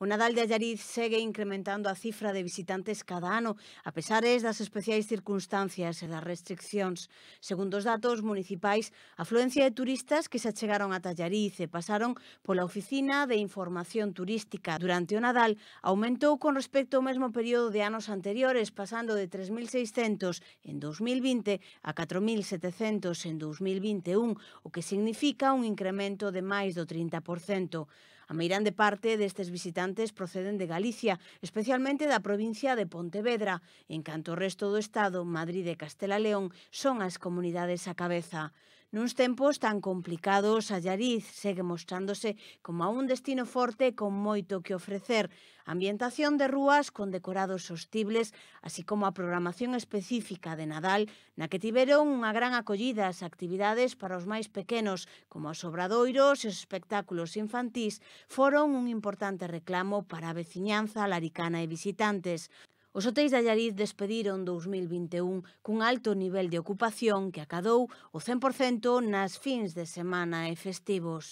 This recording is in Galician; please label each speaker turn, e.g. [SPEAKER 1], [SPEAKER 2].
[SPEAKER 1] O Nadal de Allariz segue incrementando a cifra de visitantes cada ano, a pesares das especiais circunstancias e das restriccións. Segundo os datos municipais, a afluencia de turistas que se achegaron a Tallariz e pasaron pola Oficina de Información Turística durante o Nadal aumentou con respecto ao mesmo período de anos anteriores, pasando de 3.600 en 2020 a 4.700 en 2021, o que significa un incremento de máis do 30%. A meirande parte destes visitantes habitantes proceden de Galicia, especialmente da provincia de Pontevedra, en canto o resto do Estado, Madrid e Castela León, son as comunidades a cabeza. Nuns tempos tan complicados, a Allariz segue mostrándose como un destino forte con moito que ofrecer. Ambientación de rúas con decorados sostibles, así como a programación específica de Nadal, na que tiveron unha gran acollida as actividades para os máis pequenos, como os obradoiros e os espectáculos infantís, foron un importante reclamo para a veciñanza laricana e visitantes. Os hotéis da Llariz despediron 2021 cun alto nivel de ocupación que acadou o 100% nas fins de semana e festivos.